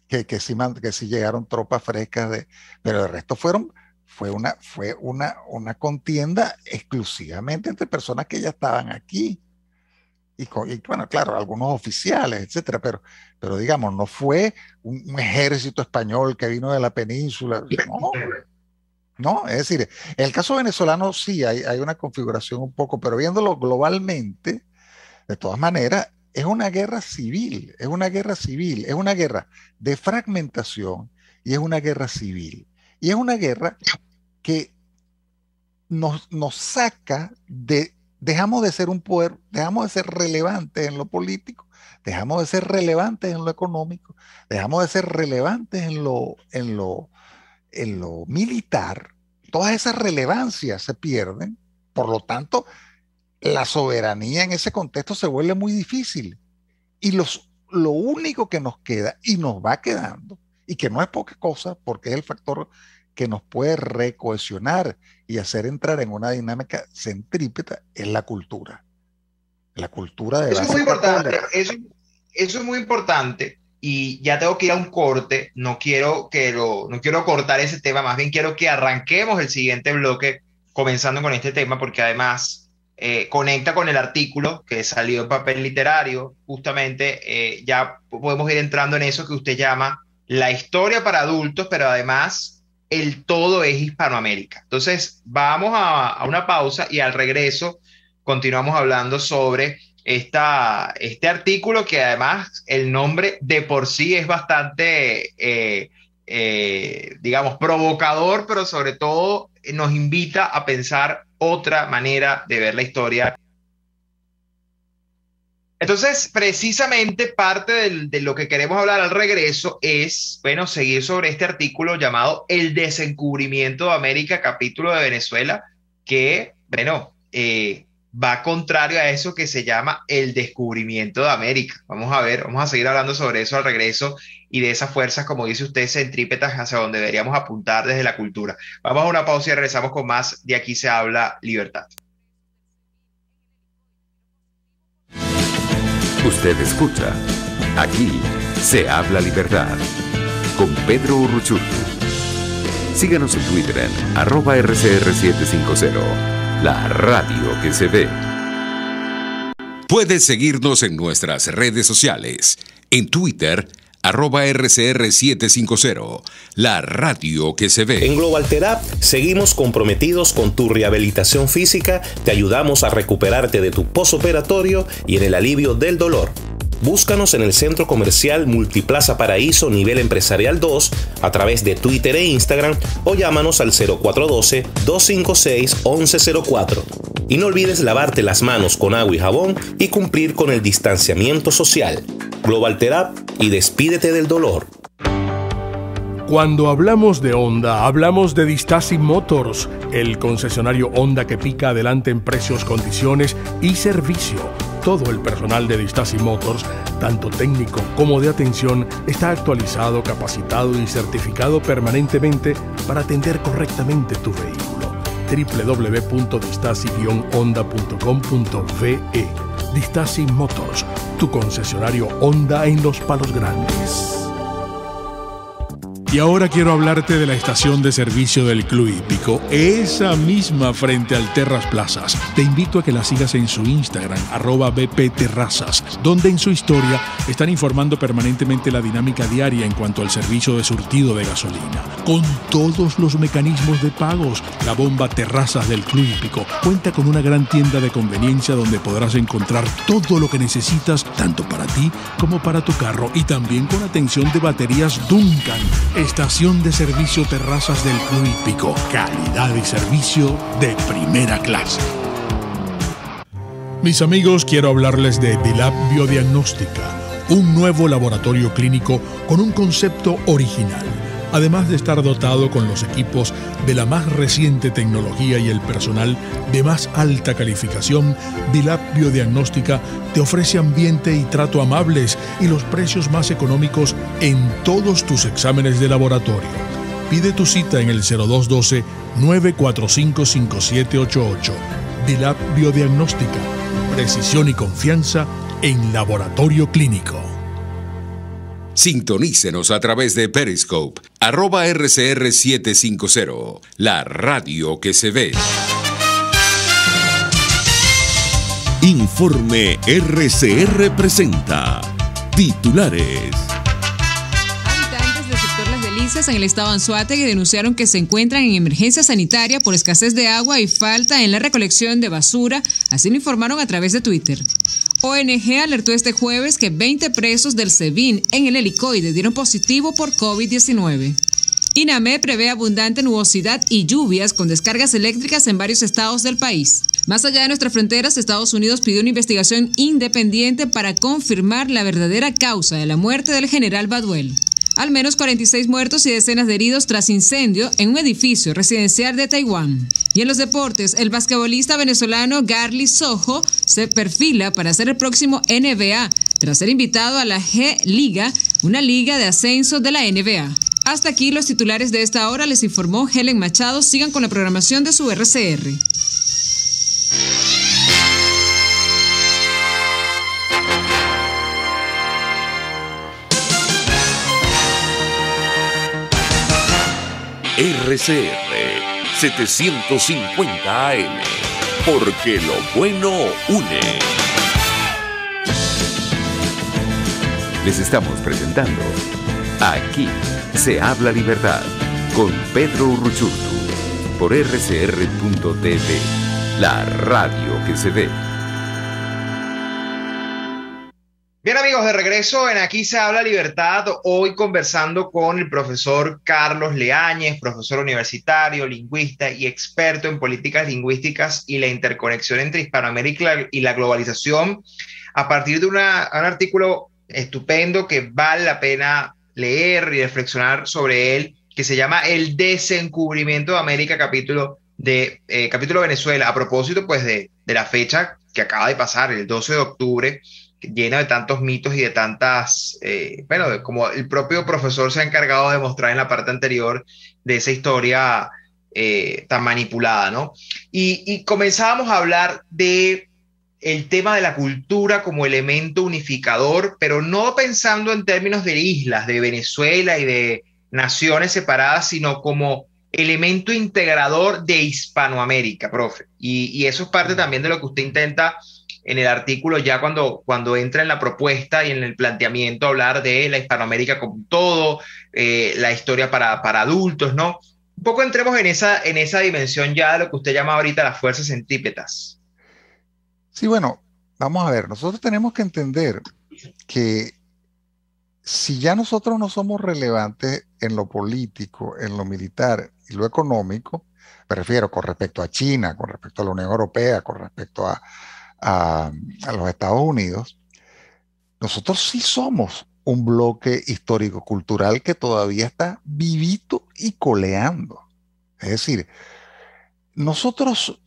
que, sí, que llegaron tropas frescas, de, pero el resto fueron fue una, fue una, una contienda exclusivamente entre personas que ya estaban aquí. Y, bueno, claro, algunos oficiales, etcétera, pero, pero digamos, no fue un, ejército español que vino de la península. No, es decir, en el caso venezolano sí hay, hay una configuración un poco, pero viéndolo globalmente, de todas maneras, es una guerra civil, es una guerra civil, es una guerra de fragmentación y es una guerra civil. Y es una guerra que nos, saca de, dejamos de ser un poder, dejamos de ser relevantes en lo político, dejamos de ser relevantes en lo económico, dejamos de ser relevantes en lo, en lo, en lo militar. Todas esas relevancias se pierden, por lo tanto, la soberanía en ese contexto se vuelve muy difícil. Y lo único que nos queda y nos va quedando, y que no es poca cosa, porque es el factor que nos puede recohesionar y hacer entrar en una dinámica centrípeta es la cultura. La cultura de eso es muy importante. Eso, es muy importante. Y ya tengo que ir a un corte. No quiero, que lo, no quiero cortar ese tema. Más bien quiero que arranquemos el siguiente bloque comenzando con este tema porque además eh, conecta con el artículo que salió en papel literario. Justamente eh, ya podemos ir entrando en eso que usted llama la historia para adultos, pero además el todo es Hispanoamérica. Entonces, vamos a, una pausa y al regreso continuamos hablando sobre esta, este artículo que además el nombre de por sí es bastante, eh, eh, digamos, provocador, pero sobre todo nos invita a pensar otra manera de ver la historia. Entonces, precisamente parte de lo que queremos hablar al regreso es, bueno, seguir sobre este artículo llamado El desencubrimiento de América, capítulo de Venezuela, que, bueno, eh, va contrario a eso que se llama el descubrimiento de América. Vamos a ver, vamos a seguir hablando sobre eso al regreso y de esas fuerzas, como dice usted, centrípetas hacia donde deberíamos apuntar desde la cultura. Vamos a una pausa y regresamos con más de Aquí se habla libertad. Usted escucha. Aquí se habla libertad. Con Pedro Urruchutu. Síganos en Twitter en arroba RCR750. La radio que se ve. Puedes seguirnos en nuestras redes sociales. En Twitter, arroba RCR750, la radio que se ve. En Global Terap seguimos comprometidos con tu rehabilitación física, te ayudamos a recuperarte de tu posoperatorio y en el alivio del dolor. Búscanos en el Centro Comercial Multiplaza Paraíso Nivel Empresarial 2 a través de Twitter e Instagram o llámanos al 0412-256-1104. Y no olvides lavarte las manos con agua y jabón y cumplir con el distanciamiento social. Global Terap y despídete del dolor. Cuando hablamos de Honda, hablamos de Distasi Motors, el concesionario Honda que pica adelante en precios, condiciones y servicio todo el personal de Distasi Motors, tanto técnico como de atención, está actualizado, capacitado y certificado permanentemente para atender correctamente tu vehículo. wwwdistasi ondacomve Distasi Motors, tu concesionario Honda en Los Palos Grandes. Y ahora quiero hablarte de la estación de servicio del Club Hípico, esa misma frente al Terras Plazas. Te invito a que la sigas en su Instagram, arroba BP Terrazas, donde en su historia están informando permanentemente la dinámica diaria en cuanto al servicio de surtido de gasolina. Con todos los mecanismos de pagos, la bomba Terrazas del Club Hípico cuenta con una gran tienda de conveniencia donde podrás encontrar todo lo que necesitas, tanto para ti como para tu carro, y también con atención de baterías Duncan Estación de servicio Terrazas del Club Hípico. Calidad y servicio de primera clase. Mis amigos, quiero hablarles de Dilab Biodiagnóstica, un nuevo laboratorio clínico con un concepto original además de estar dotado con los equipos de la más reciente tecnología y el personal de más alta calificación, BILAB Biodiagnóstica te ofrece ambiente y trato amables y los precios más económicos en todos tus exámenes de laboratorio. Pide tu cita en el 0212-945-5788. Dilab Biodiagnóstica. Precisión y confianza en laboratorio clínico. Sintonícenos a través de Periscope, arroba RCR750, la radio que se ve. Informe RCR presenta. Titulares. Habitantes del sector Las Delicias en el estado Anzuategui denunciaron que se encuentran en emergencia sanitaria por escasez de agua y falta en la recolección de basura, así lo informaron a través de Twitter. ONG alertó este jueves que 20 presos del SEBIN en el helicoide dieron positivo por COVID-19. INAME prevé abundante nubosidad y lluvias con descargas eléctricas en varios estados del país. Más allá de nuestras fronteras, Estados Unidos pidió una investigación independiente para confirmar la verdadera causa de la muerte del general Baduel. Al menos 46 muertos y decenas de heridos tras incendio en un edificio residencial de Taiwán. Y en los deportes, el basquetbolista venezolano Garly Sojo se perfila para ser el próximo NBA, tras ser invitado a la G-Liga, una liga de ascenso de la NBA. Hasta aquí los titulares de esta hora, les informó Helen Machado. Sigan con la programación de su RCR. RCR 750 AM. Porque lo bueno une. Les estamos presentando Aquí se habla libertad con Pedro Urruchurtu por rcr.tv, la radio que se ve. Bien amigos, de regreso en Aquí se habla libertad, hoy conversando con el profesor Carlos Leáñez, profesor universitario, lingüista y experto en políticas lingüísticas y la interconexión entre Hispanoamérica y la globalización, a partir de un artículo estupendo que vale la pena leer y reflexionar sobre él, que se llama El desencubrimiento de América, capítulo de eh, capítulo Venezuela, a propósito pues de, de la fecha que acaba de pasar, el 12 de octubre llena de tantos mitos y de tantas, eh, bueno, como el propio profesor se ha encargado de mostrar en la parte anterior de esa historia eh, tan manipulada, ¿no? Y, comenzábamos a hablar de el tema de la cultura como elemento unificador, pero no pensando en términos de islas, de Venezuela y de naciones separadas, sino como elemento integrador de Hispanoamérica, profe. Y, y eso es parte también de lo que usted intenta en el artículo, ya cuando, cuando entra en la propuesta y en el planteamiento hablar de la Hispanoamérica como todo, eh, la historia para, adultos, ¿no? Un poco entremos en esa, en esa dimensión ya de lo que usted llama ahorita las fuerzas centípetas Sí, bueno, vamos a ver, nosotros tenemos que entender que si ya nosotros no somos relevantes en lo político, en lo militar y lo económico, me refiero con respecto a China, con respecto a la Unión Europea, con respecto a, a, los Estados Unidos, nosotros sí somos un bloque histórico-cultural que todavía está vivito y coleando. Es decir, nosotros,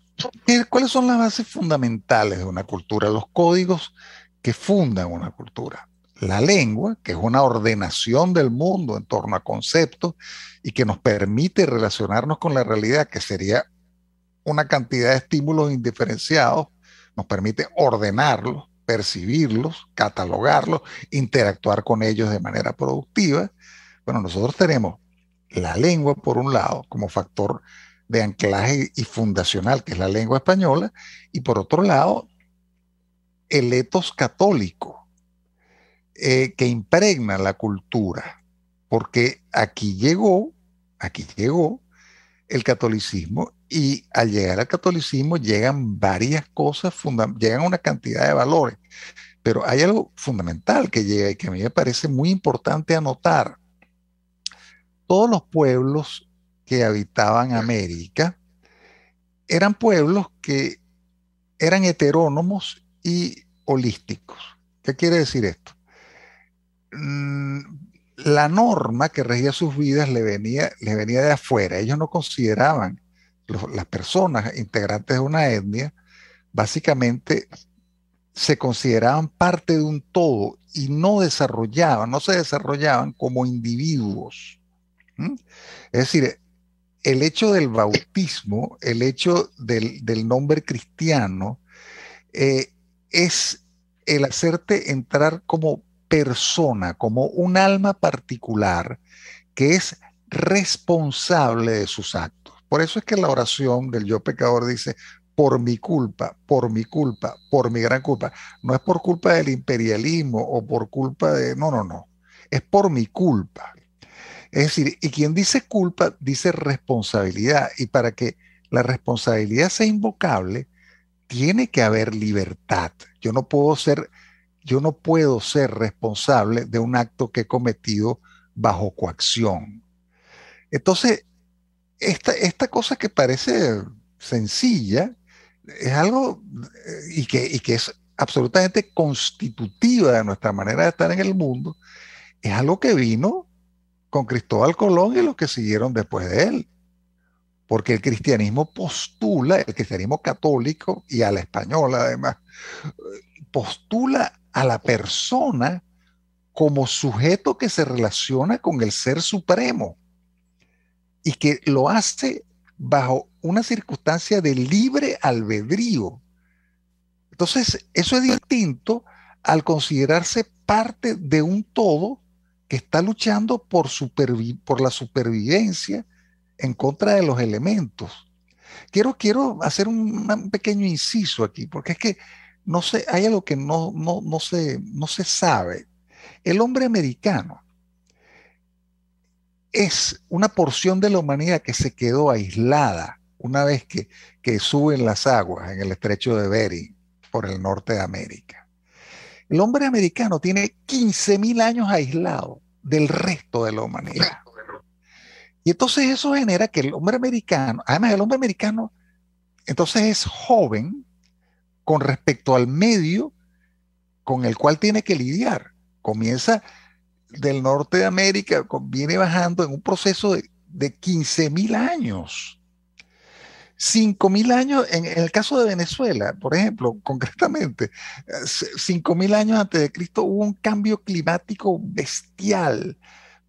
¿cuáles son las bases fundamentales de una cultura? Los códigos que fundan una cultura. La lengua, que es una ordenación del mundo en torno a conceptos y que nos permite relacionarnos con la realidad, que sería una cantidad de estímulos indiferenciados nos permite ordenarlos, percibirlos, catalogarlos, interactuar con ellos de manera productiva. Bueno, nosotros tenemos la lengua, por un lado, como factor de anclaje y fundacional, que es la lengua española, y por otro lado, el etos católico eh, que impregna la cultura, porque aquí llegó, aquí llegó el catolicismo y al llegar al catolicismo llegan varias cosas, llegan una cantidad de valores, pero hay algo fundamental que llega y que a mí me parece muy importante anotar. Todos los pueblos que habitaban América eran pueblos que eran heterónomos y holísticos. ¿Qué quiere decir esto? Mm, la norma que regía sus vidas le venía, les venía de afuera. Ellos no consideraban las personas integrantes de una etnia, básicamente se consideraban parte de un todo y no desarrollaban, no se desarrollaban como individuos. Es decir, el hecho del bautismo, el hecho del, nombre cristiano, eh, es el hacerte entrar como persona, como un alma particular que es responsable de sus actos. Por eso es que la oración del yo pecador dice, por mi culpa, por mi culpa, por mi gran culpa. No es por culpa del imperialismo o por culpa de... No, no, no. Es por mi culpa. Es decir, y quien dice culpa dice responsabilidad. Y para que la responsabilidad sea invocable, tiene que haber libertad. Yo no puedo ser, yo no puedo ser responsable de un acto que he cometido bajo coacción. Entonces, esta, cosa que parece sencilla es algo eh, y que, y que es absolutamente constitutiva de nuestra manera de estar en el mundo, es algo que vino con Cristóbal Colón y los que siguieron después de él. Porque el cristianismo postula, el cristianismo católico y a la española además, postula a la persona como sujeto que se relaciona con el ser supremo y que lo hace bajo una circunstancia de libre albedrío. Entonces, eso es distinto al considerarse parte de un todo que está luchando por, por la supervivencia en contra de los elementos. Quiero, quiero hacer un, pequeño inciso aquí, porque es que no se, hay algo que no, no, no se sabe. El hombre americano es una porción de la humanidad que se quedó aislada una vez que, suben las aguas en el estrecho de Bering por el norte de América. El hombre americano tiene 15.000 años aislado del resto de la humanidad. Y entonces eso genera que el hombre americano, además el hombre americano, entonces es joven con respecto al medio con el cual tiene que lidiar. Comienza del norte de América viene bajando en un proceso de, 15.000 mil años. 5.000 mil años, en, el caso de Venezuela, por ejemplo, concretamente, 5.000 eh, mil años antes de Cristo hubo un cambio climático bestial.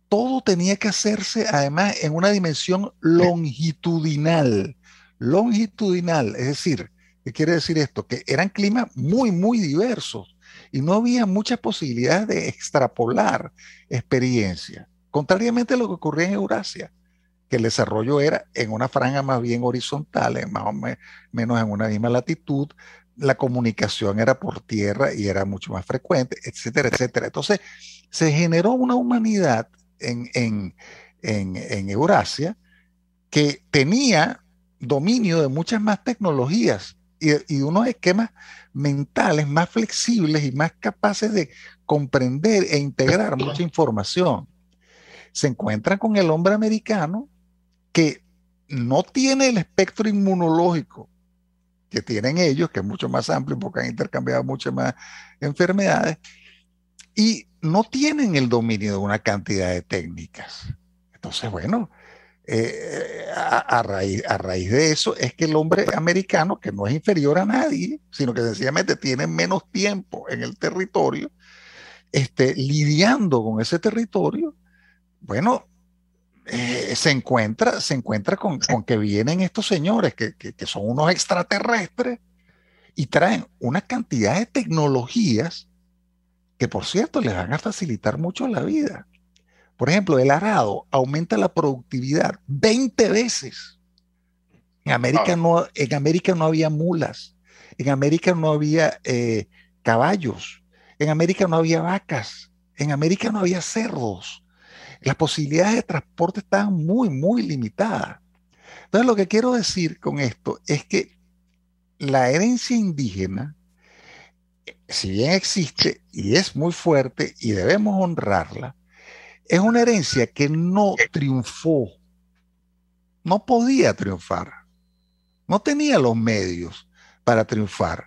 Todo tenía que hacerse además en una dimensión longitudinal. Longitudinal, es decir, ¿qué quiere decir esto? Que eran climas muy, muy diversos y no había muchas posibilidades de extrapolar experiencia, contrariamente a lo que ocurría en Eurasia, que el desarrollo era en una franja más bien horizontal, más o menos en una misma latitud, la comunicación era por tierra y era mucho más frecuente, etcétera, etcétera. Entonces, se generó una humanidad en, en, en Eurasia que tenía dominio de muchas más tecnologías y, unos esquemas mentales más flexibles y más capaces de comprender e integrar mucha información. Se encuentran con el hombre americano que no tiene el espectro inmunológico que tienen ellos, que es mucho más amplio porque han intercambiado muchas más enfermedades, y no tienen el dominio de una cantidad de técnicas. Entonces, bueno, eh, eh, a, raíz, a raíz de eso es que el hombre americano, que no es inferior a nadie, sino que sencillamente tiene menos tiempo en el territorio, este, lidiando con ese territorio, bueno, eh, se encuentra, se encuentra con, que vienen estos señores que, que, son unos extraterrestres y traen una cantidad de tecnologías que, por cierto, les van a facilitar mucho la vida. Por ejemplo, el arado aumenta la productividad 20 veces. En América, ah. no, en América no había mulas, en América no había eh, caballos, en América no había vacas, en América no había cerdos. Las posibilidades de transporte estaban muy, muy limitadas. Entonces, lo que quiero decir con esto es que la herencia indígena, eh, si bien existe y es muy fuerte y debemos honrarla, es una herencia que no triunfó, no podía triunfar, no tenía los medios para triunfar.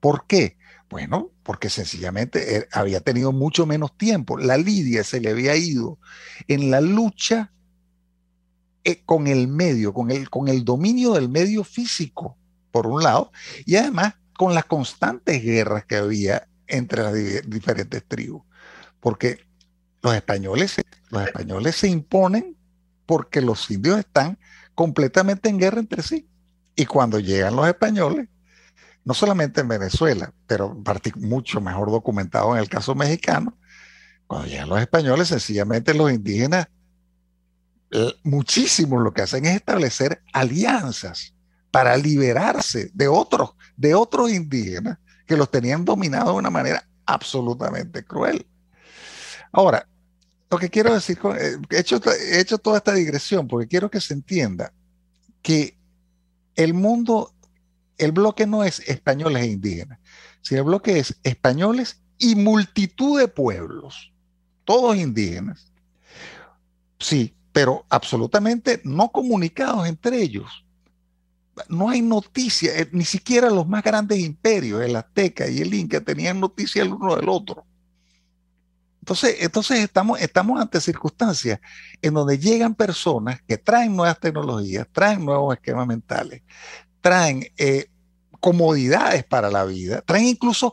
¿Por qué? Bueno, porque sencillamente er, había tenido mucho menos tiempo, la lidia se le había ido en la lucha eh, con el medio, con el, dominio del medio físico, por un lado, y además con las constantes guerras que había entre las diferentes tribus, porque los españoles, los españoles se imponen porque los indios están completamente en guerra entre sí. Y cuando llegan los españoles, no solamente en Venezuela, pero mucho mejor documentado en el caso mexicano, cuando llegan los españoles, sencillamente los indígenas, eh, muchísimo lo que hacen es establecer alianzas para liberarse de otros, de otros indígenas que los tenían dominados de una manera absolutamente cruel. Ahora, lo que quiero decir, eh, he hecho, toda esta digresión porque quiero que se entienda que el mundo, el bloque no es españoles e indígenas, sino el bloque es españoles y multitud de pueblos, todos indígenas. Sí, pero absolutamente no comunicados entre ellos. No hay noticia, eh, ni siquiera los más grandes imperios, el Azteca y el Inca, tenían noticia el uno del otro. Entonces, estamos, estamos ante circunstancias en donde llegan personas que traen nuevas tecnologías, traen nuevos esquemas mentales, traen eh, comodidades para la vida, traen incluso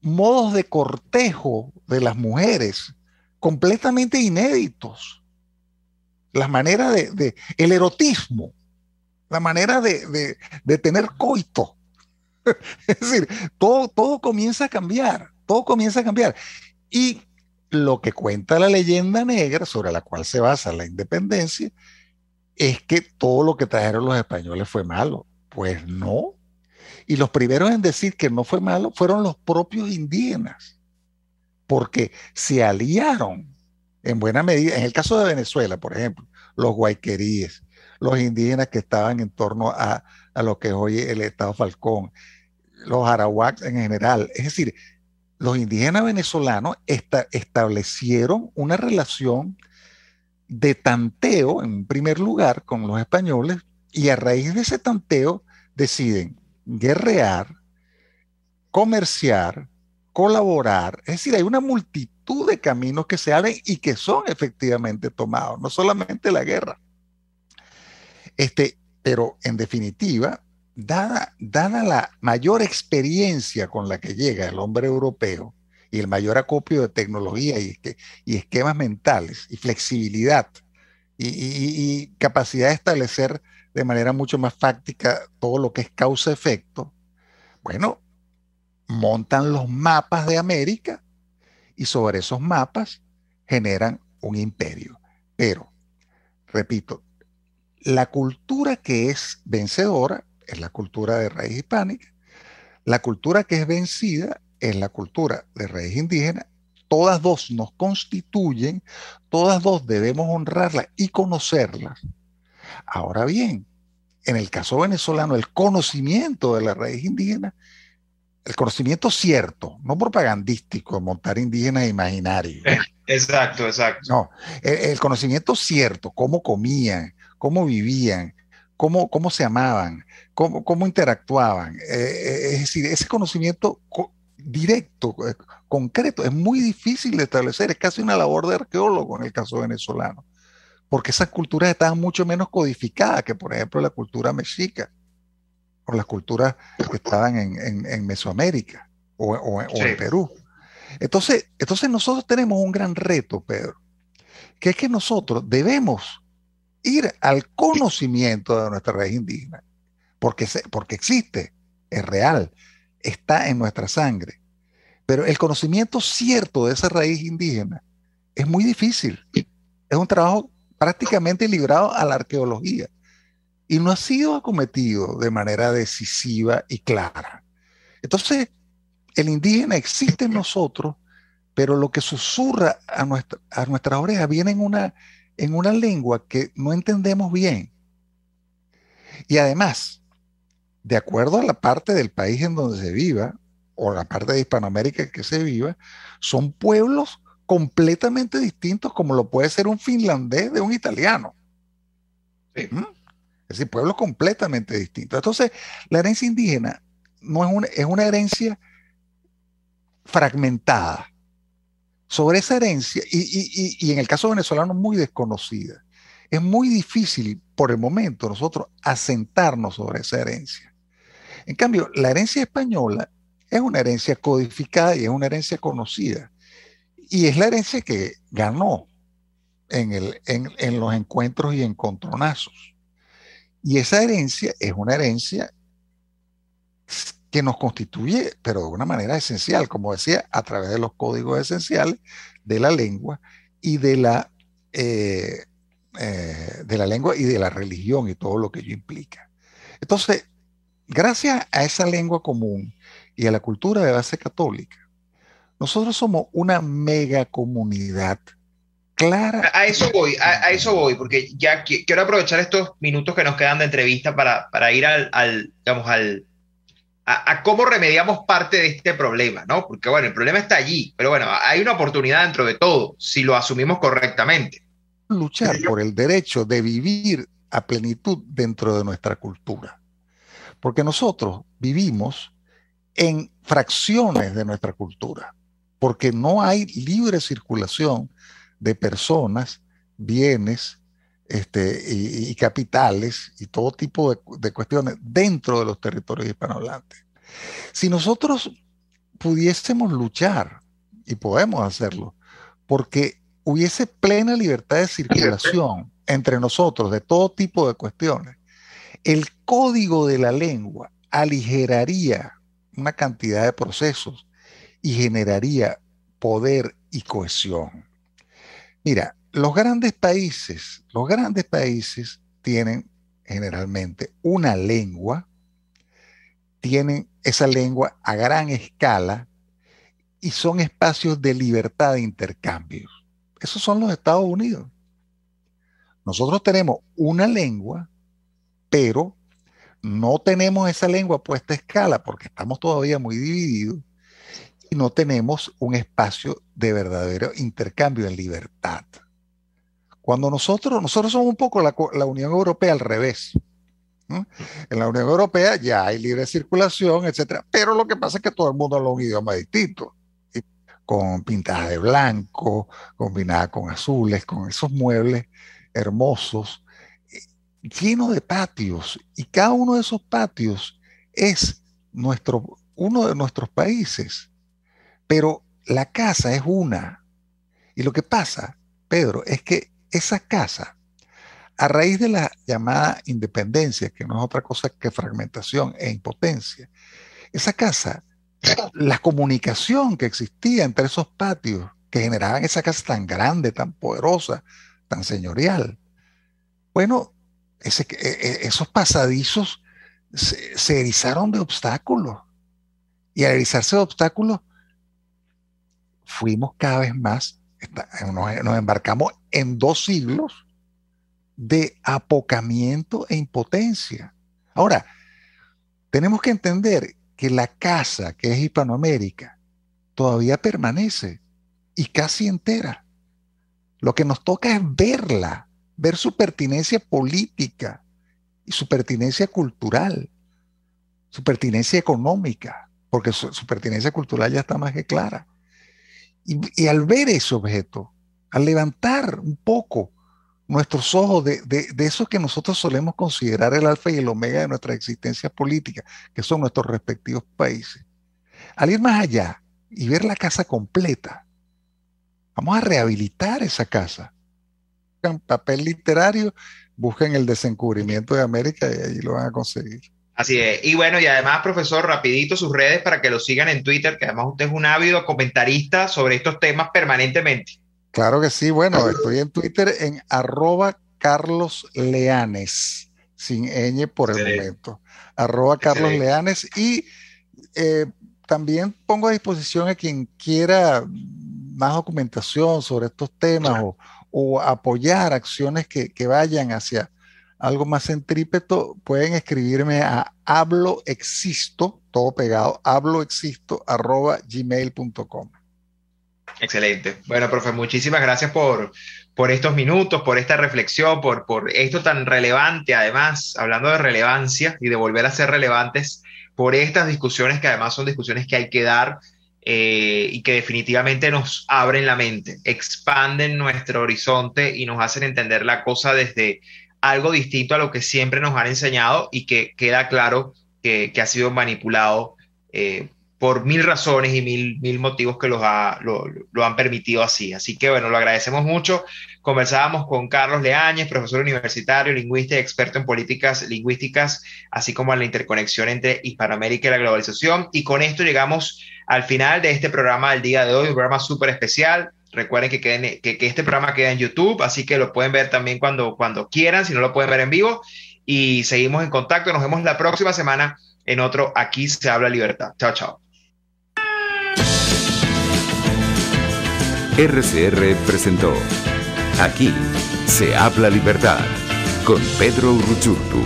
modos de cortejo de las mujeres completamente inéditos. las maneras de, el erotismo, la manera de, tener coito. es decir, todo, todo comienza a cambiar, todo comienza a cambiar. Y lo que cuenta la leyenda negra sobre la cual se basa la independencia es que todo lo que trajeron los españoles fue malo. Pues no. Y los primeros en decir que no fue malo fueron los propios indígenas, porque se aliaron en buena medida, en el caso de Venezuela, por ejemplo, los guayqueríes, los indígenas que estaban en torno a, a lo que es hoy el Estado Falcón, los arawaks en general. Es decir, los indígenas venezolanos establecieron una relación de tanteo, en primer lugar, con los españoles, y a raíz de ese tanteo deciden guerrear, comerciar, colaborar. Es decir, hay una multitud de caminos que se abren y que son efectivamente tomados, no solamente la guerra. Este, pero en definitiva, dada, la mayor experiencia con la que llega el hombre europeo y el mayor acopio de tecnología y, esquemas mentales y flexibilidad y, y, capacidad de establecer de manera mucho más fáctica todo lo que es causa-efecto, bueno, montan los mapas de América y sobre esos mapas generan un imperio. Pero, repito, la cultura que es vencedora es la cultura de raíz hispánica. La cultura que es vencida es la cultura de raíz indígena. Todas dos nos constituyen, todas dos debemos honrarlas y conocerlas. Ahora bien, en el caso venezolano, el conocimiento de la raíz indígena, el conocimiento cierto, no propagandístico, montar indígenas imaginario. Eh, exacto, exacto. No, el, conocimiento cierto, cómo comían, cómo vivían, cómo se amaban, cómo, interactuaban. Eh, eh, es decir, ese conocimiento directo, eh, concreto, es muy difícil de establecer, es casi una labor de arqueólogo en el caso venezolano, porque esas culturas estaban mucho menos codificadas que, por ejemplo, la cultura mexica o las culturas que estaban en, Mesoamérica o, en Perú. Entonces, entonces nosotros tenemos un gran reto, Pedro, que es que nosotros debemos ir al conocimiento de nuestra red indígena porque, porque existe, es real, está en nuestra sangre. Pero el conocimiento cierto de esa raíz indígena es muy difícil. Es un trabajo prácticamente librado a la arqueología y no ha sido acometido de manera decisiva y clara. Entonces, el indígena existe en nosotros, pero lo que susurra a, nuestra, a nuestras orejas viene en una, en una lengua que no entendemos bien. Y además, de acuerdo a la parte del país en donde se viva, o la parte de Hispanoamérica que se viva, son pueblos completamente distintos como lo puede ser un finlandés de un italiano. ¿Mm? Es decir, pueblos completamente distintos. Entonces, la herencia indígena no es, una, herencia fragmentada. Sobre esa herencia, y, y en el caso venezolano muy desconocida, es muy difícil por el momento nosotros asentarnos sobre esa herencia. En cambio, la herencia española es una herencia codificada y es una herencia conocida. Y es la herencia que ganó en, los encuentros y encontronazos. Y esa herencia es una herencia que nos constituye, pero de una manera esencial, como decía, a través de los códigos esenciales de la lengua y de la eh, eh, de la lengua y de la religión y todo lo que ello implica. Entonces, gracias a esa lengua común y a la cultura de base católica, nosotros somos una mega comunidad clara. A eso voy, a, eso voy, porque ya quiero aprovechar estos minutos que nos quedan de entrevista para, ir al, al digamos, al, a, a, cómo remediamos parte de este problema, ¿no? Porque bueno, el problema está allí, pero bueno, hay una oportunidad dentro de todo, si lo asumimos correctamente luchar por el derecho de vivir a plenitud dentro de nuestra cultura. Porque nosotros vivimos en fracciones de nuestra cultura, porque no hay libre circulación de personas, bienes este, y, capitales y todo tipo de cuestiones dentro de los territorios hispanohablantes. Si nosotros pudiésemos luchar, y podemos hacerlo, porque hubiese plena libertad de circulación entre nosotros de todo tipo de cuestiones, el código de la lengua aligeraría una cantidad de procesos y generaría poder y cohesión. Mira, los grandes países, los grandes países tienen generalmente una lengua, tienen esa lengua a gran escala y son espacios de libertad de intercambios esos son los Estados Unidos. Nosotros tenemos una lengua, pero no tenemos esa lengua puesta a escala porque estamos todavía muy divididos y no tenemos un espacio de verdadero intercambio en libertad. Cuando nosotros, nosotros somos un poco la, Unión Europea al revés. En la Unión Europea ya hay libre circulación, etcétera, pero lo que pasa es que todo el mundo habla un idioma distinto con pintadas de blanco, combinada con azules, con esos muebles hermosos, llenos de patios. Y cada uno de esos patios es nuestro, uno de nuestros países. Pero la casa es una. Y lo que pasa, Pedro, es que esa casa, a raíz de la llamada independencia, que no es otra cosa que fragmentación e impotencia, esa casa la comunicación que existía entre esos patios que generaban esa casa tan grande, tan poderosa, tan señorial. Bueno, e, e, esos pasadizos se, erizaron de obstáculos. Y al erizarse de obstáculos, fuimos cada vez más, nos, nos embarcamos en dos siglos de apocamiento e impotencia. Ahora, tenemos que entender que la casa, que es Hispanoamérica, todavía permanece y casi entera. Lo que nos toca es verla, ver su pertinencia política y su pertinencia cultural, su pertinencia económica, porque su, pertinencia cultural ya está más que clara. y al ver ese objeto, al levantar un poco nuestros ojos de, de, eso que nosotros solemos considerar el alfa y el omega de nuestra existencia política, que son nuestros respectivos países. Al ir más allá y ver la casa completa, vamos a rehabilitar esa casa. Buscan papel literario, busquen el desencubrimiento de América y ahí lo van a conseguir. Así es. Y bueno, y además, profesor, rapidito sus redes para que lo sigan en Twitter, que además usted es un ávido comentarista sobre estos temas permanentemente. Claro que sí. Bueno, estoy en Twitter en arroba Carlos Leanes, sin ñ por el momento. Arroba Carlos Leanes y eh, también pongo a disposición a quien quiera más documentación sobre estos temas o, apoyar acciones que, que, vayan hacia algo más centrípeto, pueden escribirme a habloexisto, todo pegado, habloexisto, arroba gmail.com. Excelente. Bueno, profe, muchísimas gracias por, por estos minutos, por esta reflexión, por, por esto tan relevante, además, hablando de relevancia y de volver a ser relevantes, por estas discusiones que además son discusiones que hay que dar eh, y que definitivamente nos abren la mente, expanden nuestro horizonte y nos hacen entender la cosa desde algo distinto a lo que siempre nos han enseñado y que queda claro que, que ha sido manipulado eh, por mil razones y mil, mil motivos que los ha, lo, han permitido así. Así que bueno, lo agradecemos mucho. Conversábamos con Carlos Leáñez, profesor universitario, lingüista y experto en políticas lingüísticas, así como en la interconexión entre Hispanoamérica y la globalización. Y con esto llegamos al final de este programa del día de hoy, un programa súper especial. Recuerden que, queden, que, que, este programa queda en YouTube, así que lo pueden ver también cuando, cuando quieran, si no lo pueden ver en vivo. Y seguimos en contacto. Nos vemos la próxima semana en otro Aquí se habla libertad. Chao, chao. RCR presentó Aquí se habla libertad con Pedro Ruchurtu.